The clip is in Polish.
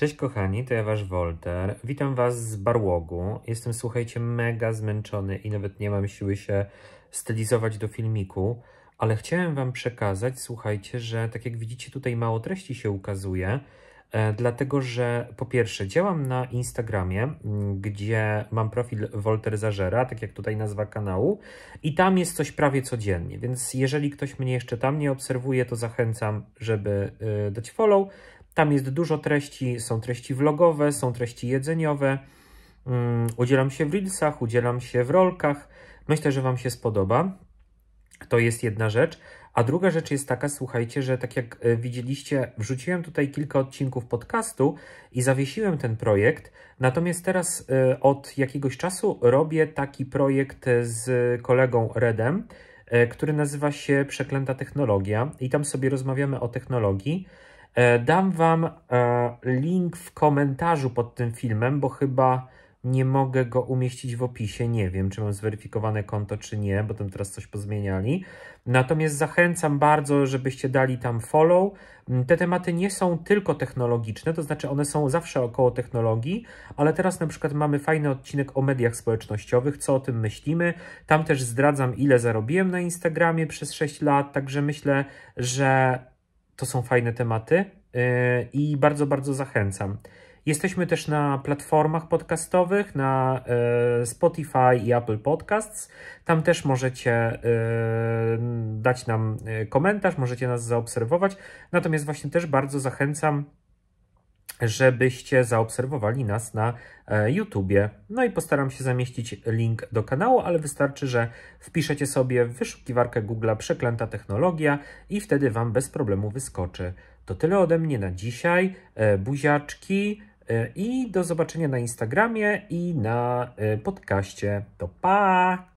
Cześć kochani, to ja wasz Wolter. Witam was z Barłogu. Jestem, słuchajcie, mega zmęczony i nawet nie mam siły się stylizować do filmiku, ale chciałem wam przekazać, słuchajcie, że tak jak widzicie tutaj mało treści się ukazuje, e, dlatego że po pierwsze działam na Instagramie, gdzie mam profil Wolter Zażera, tak jak tutaj nazwa kanału i tam jest coś prawie codziennie, więc jeżeli ktoś mnie jeszcze tam nie obserwuje, to zachęcam, żeby y, dać follow, tam jest dużo treści, są treści vlogowe, są treści jedzeniowe. Mm, udzielam się w Reelsach, udzielam się w rolkach. Myślę, że Wam się spodoba. To jest jedna rzecz. A druga rzecz jest taka, słuchajcie, że tak jak y, widzieliście, wrzuciłem tutaj kilka odcinków podcastu i zawiesiłem ten projekt. Natomiast teraz y, od jakiegoś czasu robię taki projekt y, z kolegą Redem, który nazywa się Przeklęta Technologia i tam sobie rozmawiamy o technologii. E, dam Wam e, link w komentarzu pod tym filmem, bo chyba nie mogę go umieścić w opisie. Nie wiem, czy mam zweryfikowane konto, czy nie, bo tam teraz coś pozmieniali. Natomiast zachęcam bardzo, żebyście dali tam follow. Mm, te tematy nie są tylko technologiczne, to znaczy one są zawsze około technologii, ale teraz na przykład mamy fajny odcinek o mediach społecznościowych, co o tym myślimy. Tam też zdradzam, ile zarobiłem na Instagramie przez 6 lat, także myślę, że to są fajne tematy y, i bardzo, bardzo zachęcam. Jesteśmy też na platformach podcastowych, na y, Spotify i Apple Podcasts. Tam też możecie y, dać nam komentarz, możecie nas zaobserwować. Natomiast właśnie też bardzo zachęcam żebyście zaobserwowali nas na e, YouTubie. No i postaram się zamieścić link do kanału, ale wystarczy, że wpiszecie sobie w wyszukiwarkę Google Przeklęta Technologia i wtedy Wam bez problemu wyskoczy. To tyle ode mnie na dzisiaj. E, buziaczki e, i do zobaczenia na Instagramie i na podcaście. To pa!